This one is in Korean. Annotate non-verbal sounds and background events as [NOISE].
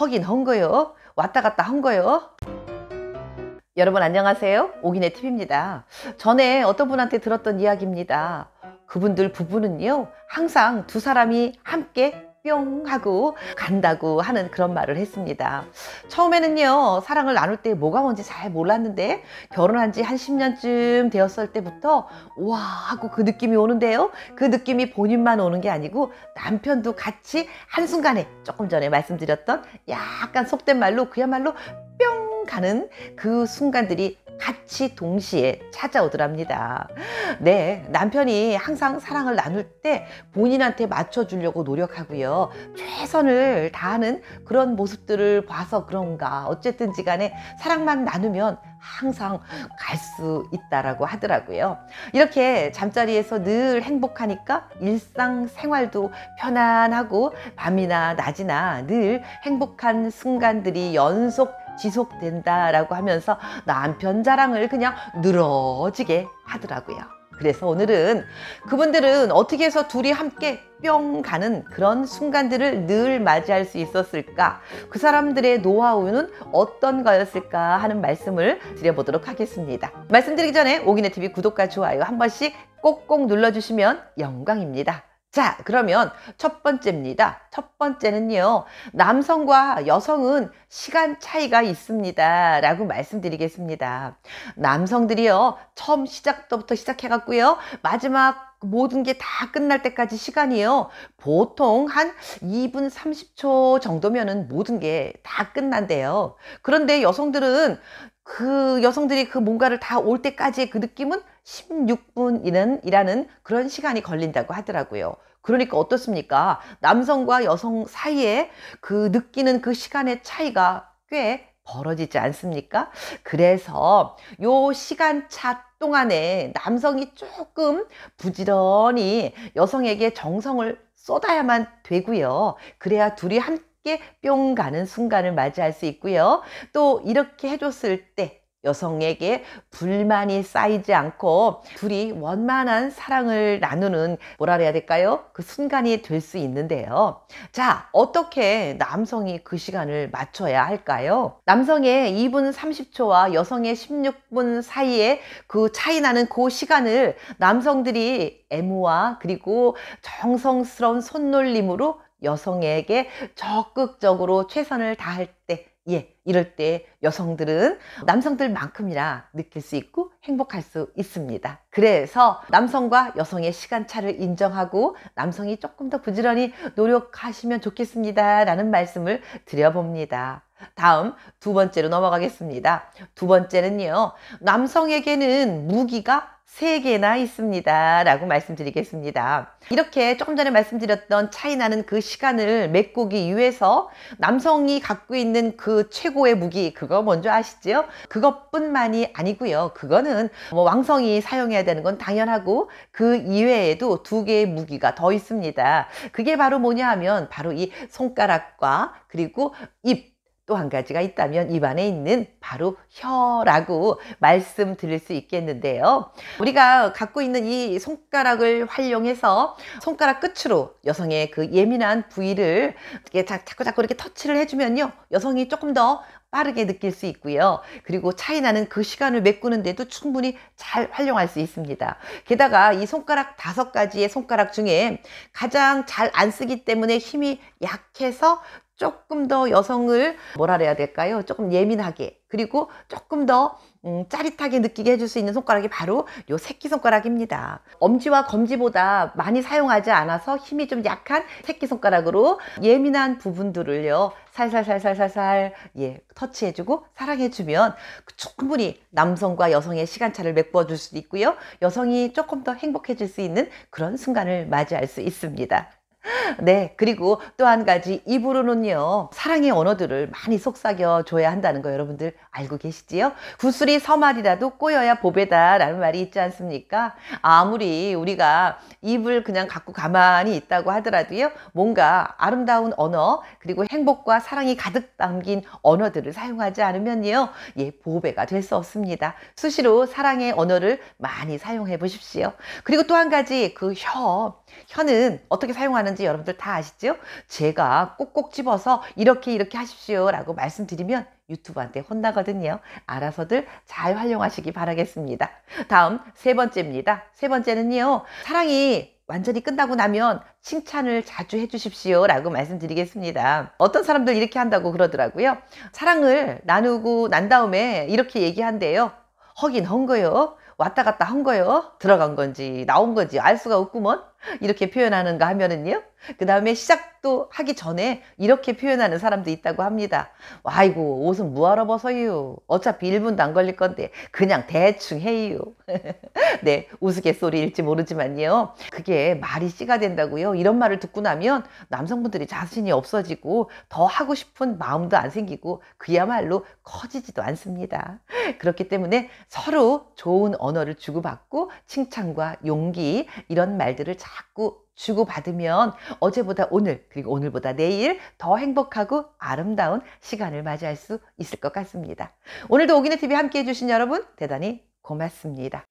허긴 헌 거요. 왔다 갔다 헌 거요. 여러분 안녕하세요. 오긴의 팁입니다. 전에 어떤 분한테 들었던 이야기입니다. 그분들 부부는요. 항상 두 사람이 함께 뿅 하고 간다고 하는 그런 말을 했습니다. 처음에는요 사랑을 나눌 때 뭐가 뭔지 잘 몰랐는데 결혼한 지 한 10년쯤 되었을 때부터 와 하고 그 느낌이 오는데요. 그 느낌이 본인만 오는 게 아니고 남편도 같이 한순간에 조금 전에 말씀드렸던 약간 속된 말로 그야말로 뿅 가는 그 순간들이 같이 동시에 찾아오더랍니다. 네, 남편이 항상 사랑을 나눌 때 본인한테 맞춰주려고 노력하고요. 최선을 다하는 그런 모습들을 봐서 그런가. 어쨌든지 간에 사랑만 나누면 항상 갈 수 있다라고 하더라고요. 이렇게 잠자리에서 늘 행복하니까 일상 생활도 편안하고 밤이나 낮이나 늘 행복한 순간들이 연속 지속된다라고 하면서 남편 자랑을 그냥 늘어지게 하더라고요. 그래서 오늘은 그분들은 어떻게 해서 둘이 함께 뿅 가는 그런 순간들을 늘 맞이할 수 있었을까? 그 사람들의 노하우는 어떤 거였을까 하는 말씀을 드려보도록 하겠습니다. 말씀드리기 전에 오기네 TV 구독과 좋아요 한 번씩 꼭꼭 눌러주시면 영광입니다. 자, 그러면 첫 번째입니다. 첫 번째는요, 남성과 여성은 시간 차이가 있습니다. 라고 말씀드리겠습니다. 남성들이요, 처음 시작부터 시작해갖고요, 마지막 모든 게 다 끝날 때까지 시간이요, 보통 한 2분 30초 정도면은 모든 게 다 끝난대요. 그런데 여성들은 그 여성들이 그 뭔가를 다 올 때까지의 그 느낌은 16분이라는 그런 시간이 걸린다고 하더라고요. 그러니까 어떻습니까? 남성과 여성 사이에 그 느끼는 그 시간의 차이가 꽤 벌어지지 않습니까? 그래서 요 시간차 동안에 남성이 조금 부지런히 여성에게 정성을 쏟아야만 되고요. 그래야 둘이 함께 뿅 가는 순간을 맞이할 수 있고요. 또 이렇게 해줬을 때 여성에게 불만이 쌓이지 않고 둘이 원만한 사랑을 나누는 뭐라 해야 될까요? 그 순간이 될 수 있는데요. 자, 어떻게 남성이 그 시간을 맞춰야 할까요? 남성의 2분 30초와 여성의 16분 사이에 그 차이 나는 그 시간을 남성들이 애무와 그리고 정성스러운 손놀림으로 여성에게 적극적으로 최선을 다할 때 예, 이럴 때 여성들은 남성들만큼이나 느낄 수 있고 행복할 수 있습니다. 그래서 남성과 여성의 시간차를 인정하고 남성이 조금 더 부지런히 노력하시면 좋겠습니다. 라는 말씀을 드려봅니다. 다음 두 번째로 넘어가겠습니다. 두 번째는요, 남성에게는 무기가 3개나 있습니다. 라고 말씀드리겠습니다. 이렇게 조금 전에 말씀드렸던 차이나는 그 시간을 메꾸기 위해서 남성이 갖고 있는 그 최고의 무기 그거 먼저 아시죠? 그것뿐만이 아니고요. 그거는 뭐 왕성이 사용해야 되는 건 당연하고 그 이외에도 두 개의 무기가 더 있습니다. 그게 바로 뭐냐 하면 바로 이 손가락과 그리고 입 또한 가지가 있다면 입안에 있는 바로 혀라고 말씀드릴 수 있겠는데요. 우리가 갖고 있는 이 손가락을 활용해서 손가락 끝으로 여성의 그 예민한 부위를 이렇게 자꾸 자꾸 이렇게 터치를 해주면요. 여성이 조금 더 빠르게 느낄 수 있고요. 그리고 차이 나는 그 시간을 메꾸는데도 충분히 잘 활용할 수 있습니다. 게다가 이 손가락 다섯 가지의 손가락 중에 가장 잘 안 쓰기 때문에 힘이 약해서 조금 더 여성을 뭐라 그래야 될까요? 조금 예민하게 그리고 조금 더 음, 짜릿하게 느끼게 해줄 수 있는 손가락이 바로 요 새끼손가락입니다. 엄지와 검지보다 많이 사용하지 않아서 힘이 좀 약한 새끼손가락으로 예민한 부분들을요 살살살살살살 예 터치해주고 사랑해주면 충분히 남성과 여성의 시간차를 메꿔줄 수도 있고요 여성이 조금 더 행복해질 수 있는 그런 순간을 맞이할 수 있습니다. 네, 그리고 또 한 가지 입으로는요. 사랑의 언어들을 많이 속삭여 줘야 한다는 거 여러분들 알고 계시지요? 구슬이 서말이라도 꼬여야 보배다 라는 말이 있지 않습니까? 아무리 우리가 입을 그냥 갖고 가만히 있다고 하더라도요. 뭔가 아름다운 언어 그리고 행복과 사랑이 가득 담긴 언어들을 사용하지 않으면요. 예, 보배가 될 수 없습니다. 수시로 사랑의 언어를 많이 사용해 보십시오. 그리고 또 한 가지 그 혀. 혀는 어떻게 사용하는지 여러분 여러분들 다 아시죠? 제가 꼭꼭 집어서 이렇게 이렇게 하십시오 라고 말씀드리면 유튜브한테 혼나거든요. 알아서들 잘 활용하시기 바라겠습니다. 다음 세 번째입니다. 세 번째는요. 사랑이 완전히 끝나고 나면 칭찬을 자주 해주십시오 라고 말씀드리겠습니다. 어떤 사람들 이렇게 한다고 그러더라고요. 사랑을 나누고 난 다음에 이렇게 얘기한대요. 허긴 헌 거요. 왔다 갔다 한 거요. 들어간 건지 나온 건지 알 수가 없구먼. 이렇게 표현하는가 하면은요. 그 다음에 시작도 하기 전에 이렇게 표현하는 사람도 있다고 합니다. 아이고 옷은 무하러 벗어요. 어차피 1분도 안 걸릴 건데 그냥 대충 해요. [LAUGHS] 네 우스갯소리일지 모르지만요. 그게 말이 씨가 된다고요. 이런 말을 듣고 나면 남성분들이 자신이 없어지고 더 하고 싶은 마음도 안 생기고 그야말로 커지지도 않습니다. 그렇기 때문에 서로 좋은 언어를 주고받고 칭찬과 용기 이런 말들을 잘 자꾸 주고받으면 어제보다 오늘 그리고 오늘보다 내일 더 행복하고 아름다운 시간을 맞이할 수 있을 것 같습니다. 오늘도 오기네 TV 함께 해주신 여러분 대단히 고맙습니다.